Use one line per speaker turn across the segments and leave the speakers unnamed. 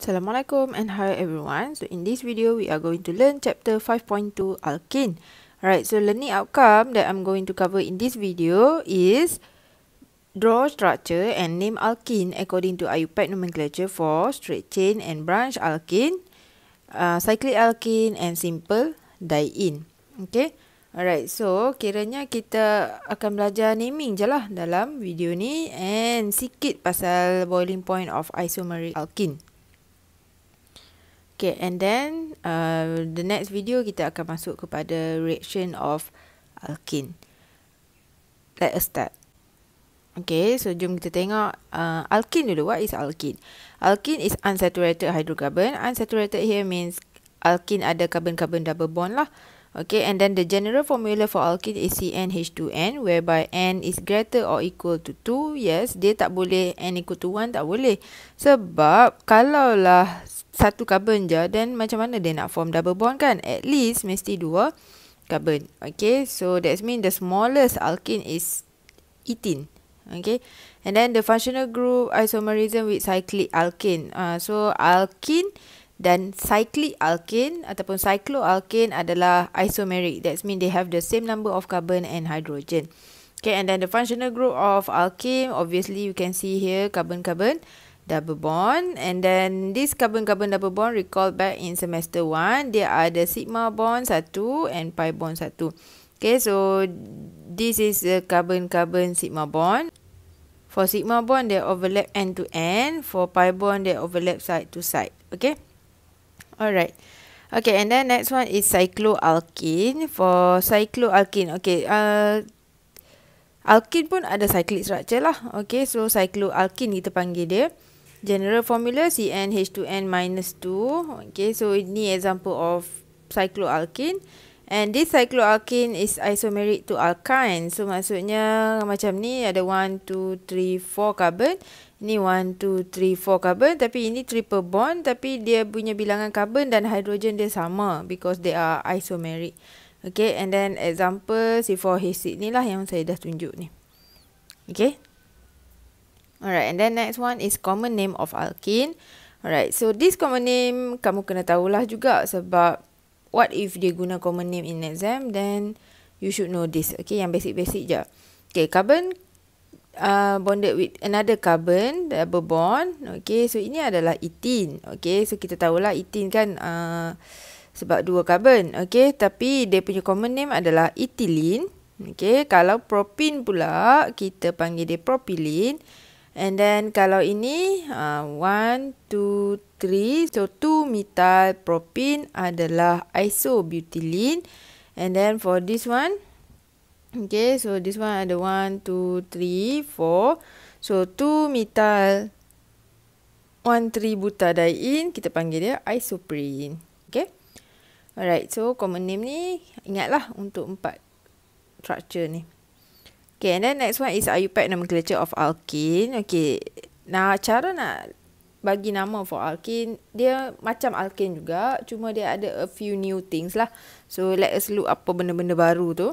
Assalamualaikum and hi everyone. So in this video, we are going to learn chapter 5.2 Alkene. Alright, so learning outcome that I'm going to cover in this video is draw structure and name alkene according to IUPAC nomenclature for straight chain and branch alkene, uh, cyclic alkene and simple diene. Okay, alright. So kiranya kita akan belajar naming je lah dalam video ni and sikit pasal boiling point of isomeric alkene. Okay, and then uh, the next video kita akan masuk kepada reaction of alkene. Let us start. Okay, so jom kita tengok uh, alkene dulu. What is alkene? Alkene is unsaturated hydrocarbon. Unsaturated here means alkene ada carbon-carbon double bond lah. Uh, Okay, and then the general formula for alkene is CnH2n whereby n is greater or equal to 2. Yes, dia tak boleh n equal to 1 tak boleh. Sebab kalaulah satu carbon je, then macam mana dia nak form double bond kan? At least mesti dua carbon. Okay, so that means the smallest alkene is ethene. Okay, and then the functional group isomerism with cyclic alkene. Uh, ah, so alkene dan cyclic alkane ataupun cycloalkane adalah isomeric that's mean they have the same number of carbon and hydrogen okay and then the functional group of alkane obviously you can see here carbon carbon double bond and then this carbon carbon double bond recall back in semester 1 are the sigma bond satu and pi bond satu okay so this is the carbon carbon sigma bond For sigma bond, they overlap end to end. For pi bond, they overlap side to side. Okay. Alright. Okay, and then next one is cycloalkene. For cycloalkene, okay. Uh, alkene pun ada cyclic structure lah. Okay, so cycloalkene kita panggil dia. General formula CnH2n minus 2. Okay, so ini example of cycloalkene. And this cycloalkene is isomeric to alkyne. So, maksudnya macam ni ada 1, 2, 3, 4 carbon ni 1, 2, 3, 4 carbon tapi ini triple bond tapi dia punya bilangan carbon dan hydrogen dia sama because they are isomeric. Okay and then example C4H6 ni lah yang saya dah tunjuk ni. Okay. Alright and then next one is common name of alkene. Alright so this common name kamu kena tahulah juga sebab what if dia guna common name in exam then you should know this. Okay yang basic-basic je. Okay carbon uh, bonded with another carbon double bond okey so ini adalah etin okay. so kita tahulah etin kan uh, sebab dua carbon okay. tapi dia punya common name adalah ethylene okay. kalau propin pula kita panggil dia propylene and then kalau ini 1 2 3 so 2 methyl propin adalah isobutylene and then for this one Okay, so this one ada 1, 2, 3, 4. So, 2 metal 1,3 butadiene, kita panggil dia isoprene. Okay. Alright, so common name ni ingatlah untuk empat structure ni. Okay, and then next one is IUPAC nomenclature of alkene. Okay, nah cara nak bagi nama for alkene, dia macam alkene juga, cuma dia ada a few new things lah. So, let us look apa benda-benda baru tu.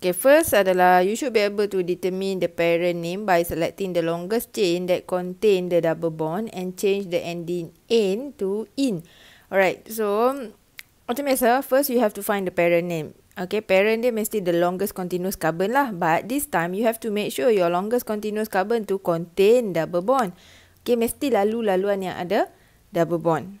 Okay, first adalah you should be able to determine the parent name by selecting the longest chain that contain the double bond and change the ending in to in. Alright, so macam biasa, first you have to find the parent name. Okay, parent dia mesti the longest continuous carbon lah. But this time, you have to make sure your longest continuous carbon to contain double bond. Okay, mesti lalu-laluan yang ada double bond.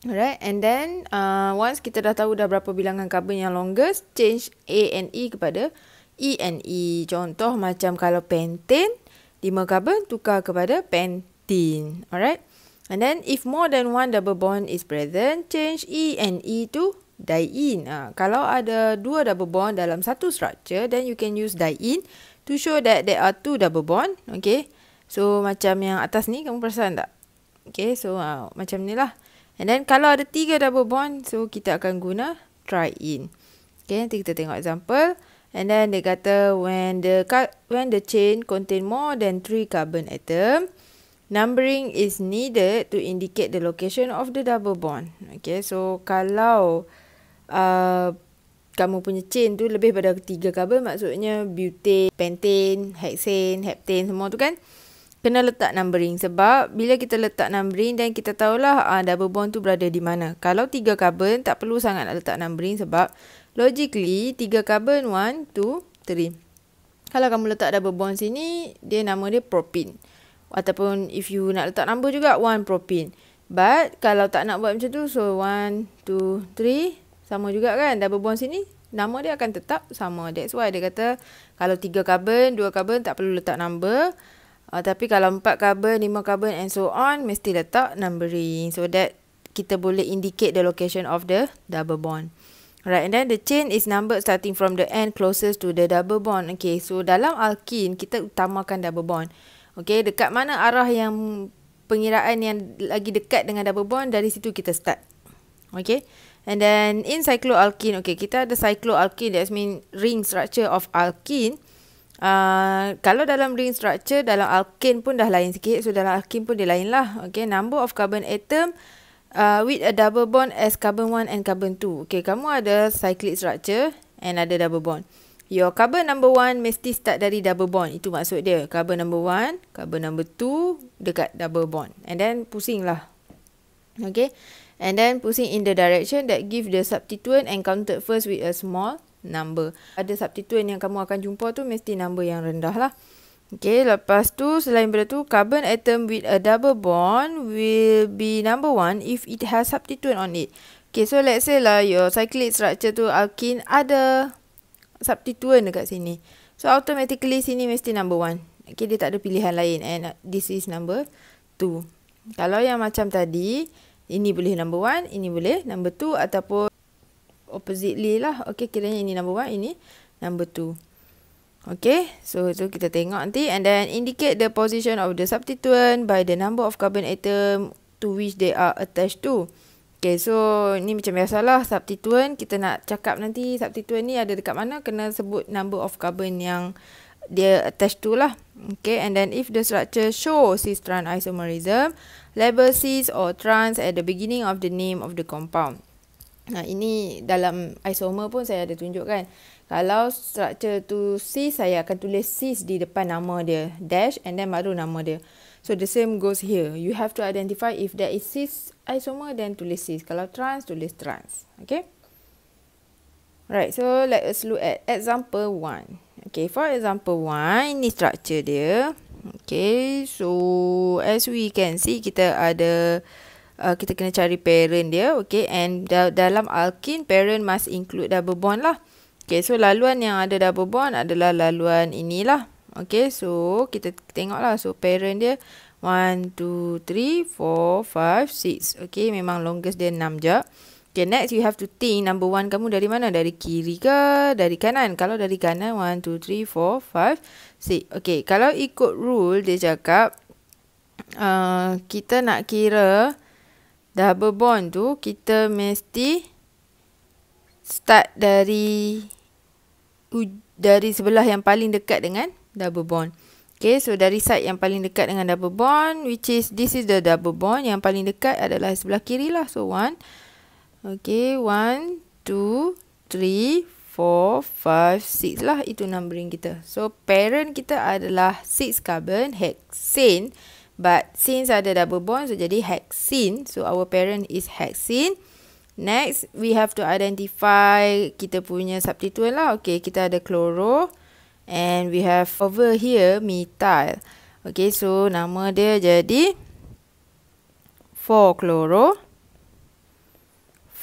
Alright, and then uh, once kita dah tahu dah berapa bilangan carbon yang longest, change A and E kepada E and E. Contoh macam kalau pentin, 5 carbon tukar kepada pentin. Alright, and then if more than one double bond is present, change E and E to diene. Uh, ah, kalau ada dua double bond dalam satu structure, then you can use diene to show that there are two double bond. Okay, so macam yang atas ni kamu perasan tak? Okay, so uh, macam ni lah. And then kalau ada tiga double bond, so kita akan guna try in. Okay, nanti kita tengok example. And then dia kata when the when the chain contain more than three carbon atom, numbering is needed to indicate the location of the double bond. Okay, so kalau uh, kamu punya chain tu lebih pada tiga carbon, maksudnya butane, pentane, hexane, heptane semua tu kan? kena letak numbering sebab bila kita letak numbering dan kita tahulah uh, double bond tu berada di mana. Kalau 3 carbon tak perlu sangat nak letak numbering sebab logically 3 carbon 1 2 3. Kalau kamu letak double bond sini dia nama dia propene ataupun if you nak letak number juga one propene. But kalau tak nak buat macam tu so one, two, three sama juga kan double bond sini nama dia akan tetap sama. That's why dia kata kalau tiga carbon, dua carbon tak perlu letak number. Uh, tapi kalau 4 carbon, 5 carbon and so on, mesti letak numbering so that kita boleh indicate the location of the double bond. Right, and then the chain is numbered starting from the end closest to the double bond. Okay, so dalam alkene, kita utamakan double bond. Okay, dekat mana arah yang pengiraan yang lagi dekat dengan double bond, dari situ kita start. Okay, and then in cycloalkene, okay, kita ada cycloalkene, that mean ring structure of alkene. Uh, kalau dalam ring structure, dalam alkin pun dah lain sikit. So, dalam alkane pun dia lain lah. Okay, number of carbon atom uh, with a double bond as carbon 1 and carbon 2. Okay, kamu ada cyclic structure and ada double bond. Your carbon number 1 mesti start dari double bond. Itu maksud dia. Carbon number 1, carbon number 2 dekat double bond. And then pusing lah. Okay. And then pusing in the direction that give the substituent encountered first with a small number. Ada substituen yang kamu akan jumpa tu mesti number yang rendah lah. Okay, lepas tu selain benda tu, carbon atom with a double bond will be number one if it has substituent on it. Okay, so let's say lah your cyclic structure tu alkene ada substituent dekat sini. So automatically sini mesti number one. Okay, dia tak ada pilihan lain and this is number two. Kalau yang macam tadi, ini boleh number one, ini boleh number two ataupun oppositely lah. Okay, kiranya ini number one, ini number two. Okay, so itu kita tengok nanti. And then indicate the position of the substituent by the number of carbon atom to which they are attached to. Okay, so ni macam biasalah substituent. Kita nak cakap nanti substituent ni ada dekat mana, kena sebut number of carbon yang dia attached to lah. Okay, and then if the structure show cis-trans isomerism, label cis or trans at the beginning of the name of the compound nah ini dalam isomer pun saya ada tunjukkan Kalau structure tu cis, saya akan tulis cis di depan nama dia. Dash and then baru nama dia. So the same goes here. You have to identify if there is cis isomer then tulis cis. Kalau trans, tulis trans. Okay. Right, so let us look at example one. Okay, for example one, ini structure dia. Okay, so as we can see, kita ada uh, kita kena cari parent dia okay and da- dalam alkin parent must include double bond lah okay so laluan yang ada double bond adalah laluan inilah okay so kita tengoklah so parent dia 1, 2, 3, 4, 5, 6 okay memang longest dia 6 jap Okay, next you have to think number one kamu dari mana? Dari kiri ke dari kanan? Kalau dari kanan, one, two, three, four, five, six. Okay, kalau ikut rule dia cakap, uh, kita nak kira uh, double bond tu kita mesti start dari dari sebelah yang paling dekat dengan double bond. Okay, so dari side yang paling dekat dengan double bond, which is this is the double bond. Yang paling dekat adalah sebelah kiri lah. So, one. Okay, one, two, three, four, five, six lah. Itu numbering kita. So, parent kita adalah six carbon hexane. But since ada double bond, so jadi hexene. So our parent is hexene. Next, we have to identify kita punya substituent lah. Okay, kita ada chloro. And we have over here, methyl. Okay, so nama dia jadi 4-chloro,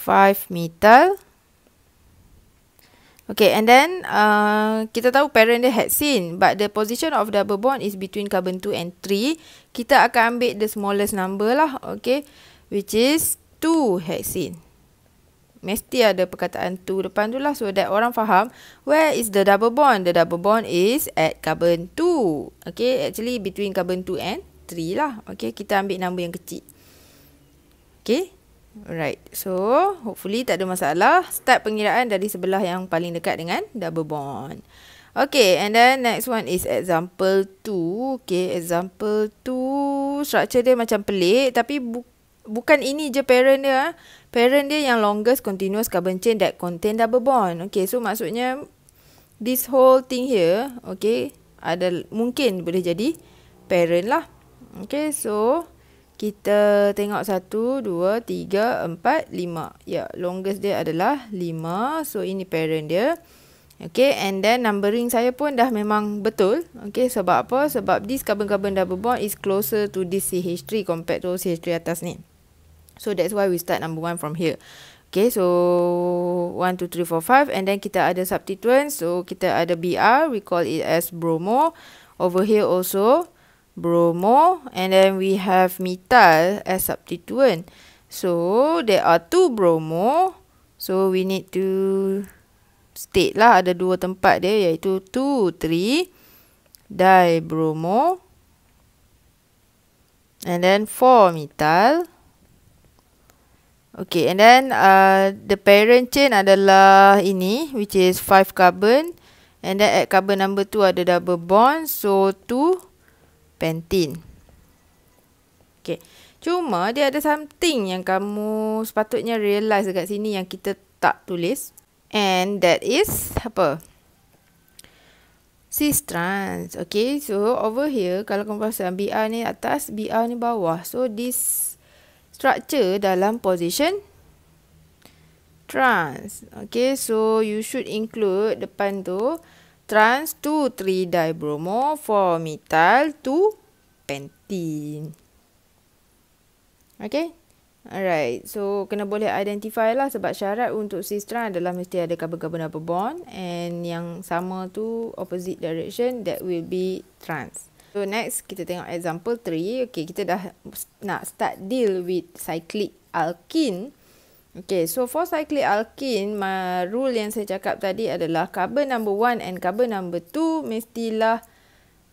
5-methyl. 5 methyl Okay, and then uh, kita tahu parent dia had seen but the position of double bond is between carbon 2 and 3. Kita akan ambil the smallest number lah, okay, which is 2 had seen. Mesti ada perkataan 2 depan tu lah so that orang faham where is the double bond. The double bond is at carbon 2. Okay, actually between carbon 2 and 3 lah. Okay, kita ambil number yang kecil. Okay. Alright. So, hopefully tak ada masalah. Start pengiraan dari sebelah yang paling dekat dengan double bond. Okay. And then next one is example 2. Okay. Example 2. Structure dia macam pelik. Tapi bu bukan ini je parent dia. Ah. Parent dia yang longest continuous carbon chain that contain double bond. Okay. So, maksudnya this whole thing here. Okay. Ada, mungkin boleh jadi parent lah. Okay. So, kita tengok satu, dua, tiga, empat, lima. Ya, longest dia adalah lima, So, ini parent dia. Okay, and then numbering saya pun dah memang betul. Okay, sebab apa? Sebab this carbon-carbon double bond is closer to this CH3 compared to CH3 atas ni. So, that's why we start number one from here. Okay, so 1, 2, 3, 4, 5. And then kita ada substituent. So, kita ada Br. We call it as bromo. Over here also bromo and then we have methyl as substituent so there are two bromo so we need to state lah ada dua tempat dia iaitu 2 3 bromo, and then 4 methyl. okay and then uh, the parent chain adalah ini which is 5 carbon and then at carbon number 2 ada double bond so 2 Pantene. Okay. Cuma dia ada something yang kamu sepatutnya realise dekat sini yang kita tak tulis. And that is apa? Cis trans. Okay, so over here kalau kamu perasan BR ni atas, BR ni bawah. So this structure dalam position trans. Okay, so you should include depan tu trans 2 3-dibromo 4 methyl, 2 pentene. Okay. Alright. So, kena boleh identify lah sebab syarat untuk cis trans adalah mesti ada carbon-carbon double bond and yang sama tu opposite direction that will be trans. So, next kita tengok example 3. Okay, kita dah nak start deal with cyclic alkene. Okay, so for cyclic alkene, my rule yang saya cakap tadi adalah carbon number one and carbon number two mestilah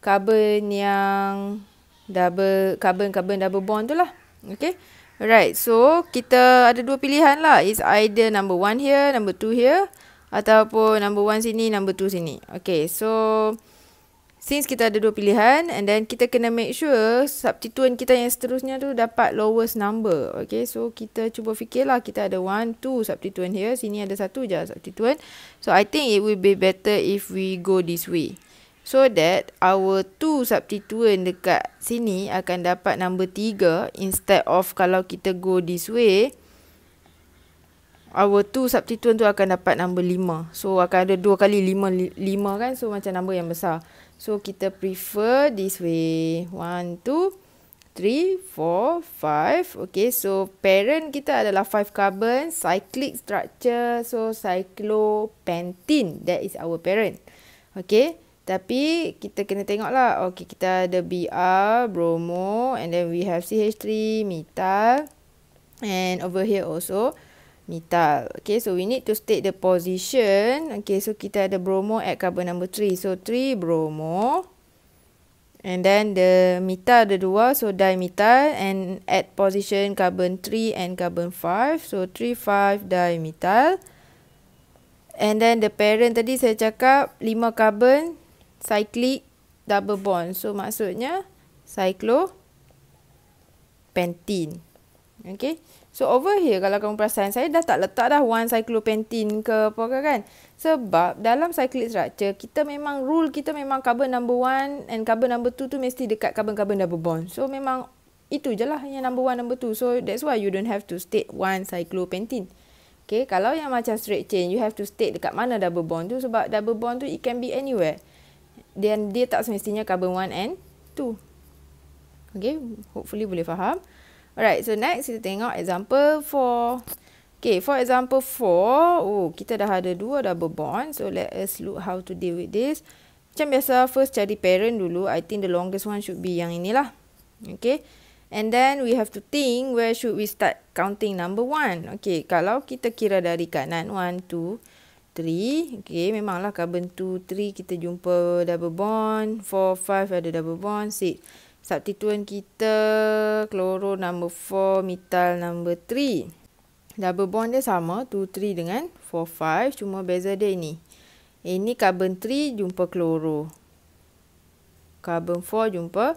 carbon yang double, carbon-carbon double bond tu lah. Okay, right. So, kita ada dua pilihan lah. It's either number one here, number two here ataupun number one sini, number two sini. Okay, so since kita ada dua pilihan and then kita kena make sure substituent kita yang seterusnya tu dapat lowest number. Okay, so kita cuba fikirlah kita ada one, two substituent here. Sini ada satu je substituent. So, I think it will be better if we go this way. So that our two substituent dekat sini akan dapat number tiga instead of kalau kita go this way. Our two substitute tu akan dapat number 5. So akan ada dua kali 5 5 kan. So macam number yang besar. So kita prefer this way. 1 2 3 4 5. Okay, so parent kita adalah 5 carbon cyclic structure. So cyclopentene that is our parent. Okay, tapi kita kena tengok lah. Okay, kita ada BR, bromo and then we have CH3, metal and over here also metal. Okay, so we need to state the position. Okay, so kita ada bromo at carbon number 3. So, 3 bromo. And then the metal ada dua. So, dimetal. And at position carbon 3 and carbon 5. So, 3, 5 dimetal. And then the parent tadi saya cakap 5 carbon cyclic double bond. So, maksudnya cyclopentene. Okay. So over here kalau kamu perasan saya dah tak letak dah one cyclopentin ke apa ke kan. Sebab dalam cyclic structure kita memang rule kita memang carbon number one and carbon number two tu mesti dekat carbon-carbon double bond. So memang itu je lah yang number one, number two. So that's why you don't have to state one cyclopentin. Okay, kalau yang macam straight chain, you have to state dekat mana double bond tu sebab double bond tu it can be anywhere. Then dia tak semestinya carbon one and two. Okay, hopefully boleh faham. Alright, so next kita tengok example for, Okay, for example for, Oh, kita dah ada dua double bond. So, let us look how to deal with this. Macam biasa, first cari parent dulu. I think the longest one should be yang inilah. Okay. And then, we have to think where should we start counting number one. Okay, kalau kita kira dari kanan. one, two, three, Okay, memanglah carbon two, three kita jumpa double bond. four, five ada double bond. six. Substituent kita kloro number 4, metal number 3. Double bond dia sama, 2, 3 dengan 4, 5. Cuma beza dia ni. Ini carbon 3 jumpa kloro, Carbon 4 jumpa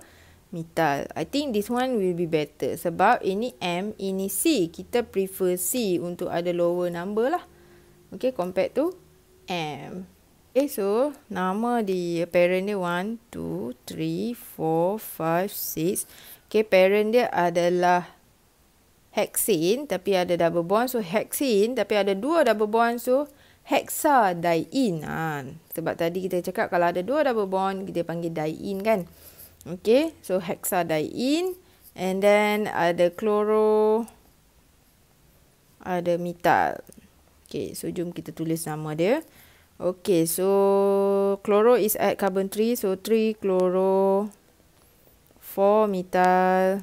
metal. I think this one will be better. Sebab ini M, ini C. Kita prefer C untuk ada lower number lah. Okay, compared to M. Eh so nama di parent dia 1 2 3 4 5 6. Okay parent dia adalah hexene tapi ada double bond so hexene tapi ada dua double bond so hexadiene. Ha. Sebab tadi kita cakap kalau ada dua double bond kita panggil diene kan. Okay so hexadiene and then ada chloro ada metal. Okay so jom kita tulis nama dia. Okay, so chloro is at carbon 3. So, 3 chloro, 4 metal.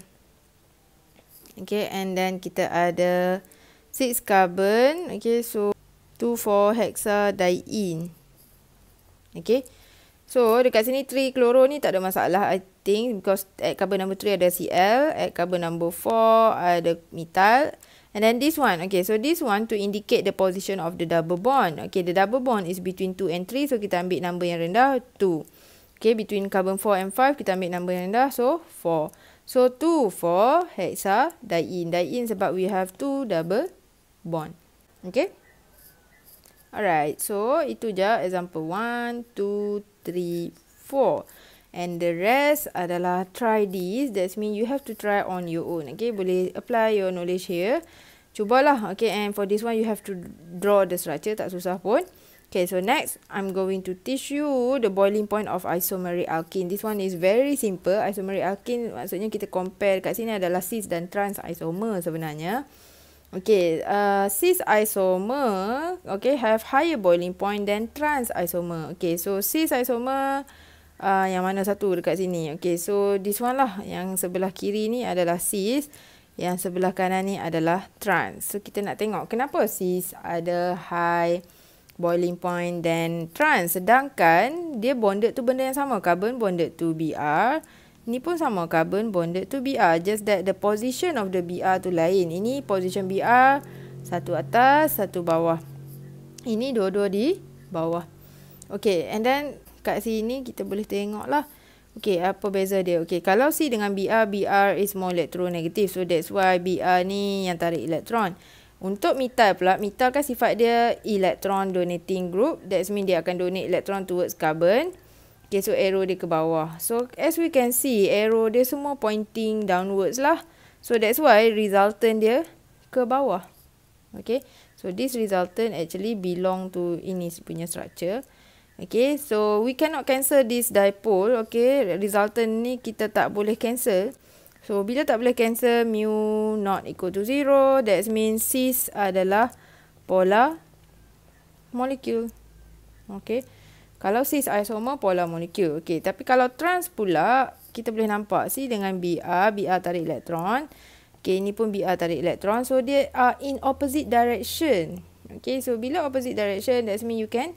Okay, and then kita ada 6 carbon. Okay, so 2, 4 hexadiene. Okay, so dekat sini 3 chloro ni tak ada masalah I think because at carbon number 3 ada Cl, at carbon number 4 ada metal. And then this one. Okay, so this one to indicate the position of the double bond. Okay, the double bond is between 2 and 3. So, kita ambil number yang rendah, 2. Okay, between carbon 4 and 5, kita ambil number yang rendah. So, 4. So, 2, 4, hexa, diene. Diene sebab we have 2 double bond. Okay. Alright, so itu je example 1, 2, 3, 4 and the rest adalah try this that means you have to try on your own okay boleh apply your knowledge here cubalah okay and for this one you have to draw the structure tak susah pun okay so next i'm going to teach you the boiling point of isomeric alkene this one is very simple isomeric alkene maksudnya kita compare kat sini adalah cis dan trans isomer sebenarnya Okay, uh, cis isomer, okay, have higher boiling point than trans isomer. Okay, so cis isomer, uh, yang mana satu dekat sini. Okay, so this one lah. Yang sebelah kiri ni adalah cis. Yang sebelah kanan ni adalah trans. So, kita nak tengok kenapa cis ada high boiling point dan trans. Sedangkan dia bonded tu benda yang sama. Carbon bonded to BR. Ni pun sama carbon bonded to BR. Just that the position of the BR tu lain. Ini position BR. Satu atas, satu bawah. Ini dua-dua di bawah. Okay, and then kat sini kita boleh tengok lah. Okay, apa beza dia? Okay, kalau C dengan BR, BR is more electronegative, So, that's why BR ni yang tarik elektron. Untuk metal pula, metal kan sifat dia elektron donating group. That's mean dia akan donate elektron towards carbon. Okay, so arrow dia ke bawah. So, as we can see, arrow dia semua pointing downwards lah. So, that's why resultant dia ke bawah. Okay, so this resultant actually belong to ini punya structure. Okay, so we cannot cancel this dipole. Okay, resultant ni kita tak boleh cancel. So, bila tak boleh cancel mu not equal to zero, that means cis adalah polar molecule. Okay, kalau cis isomer, polar molecule. Okay, tapi kalau trans pula, kita boleh nampak si dengan BR, BR tarik elektron. Okay, ini pun BR tarik elektron. So, dia are in opposite direction. Okay, so bila opposite direction, that means you can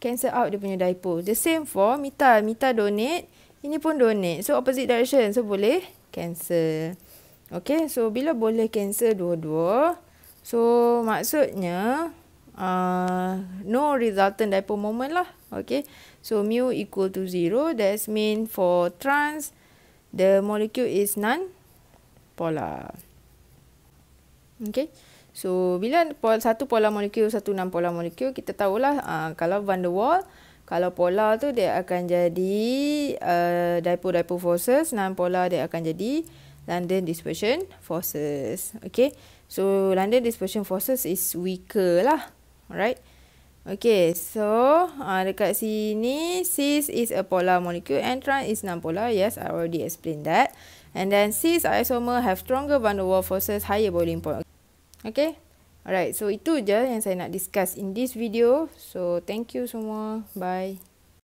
cancel out dia punya dipole. The same for Mita. Mita donate. Ini pun donate. So opposite direction. So boleh cancel. Okay. So bila boleh cancel dua-dua. So maksudnya uh, no resultant dipole moment lah. Okay. So mu equal to zero. That's mean for trans the molecule is non-polar. Okay. So bila pol, satu pola molekul, satu enam pola molekul, kita tahulah uh, kalau van der Waal, kalau pola tu dia akan jadi uh, dipole-dipole forces, enam pola dia akan jadi London dispersion forces. Okay, so London dispersion forces is weaker lah. Alright. Okay, so uh, dekat sini cis is a polar molecule and trans is non-polar. Yes, I already explained that. And then cis isomer have stronger van der Waal forces, higher boiling point. Okay. Alright. So, itu je yang saya nak discuss in this video. So, thank you semua. Bye.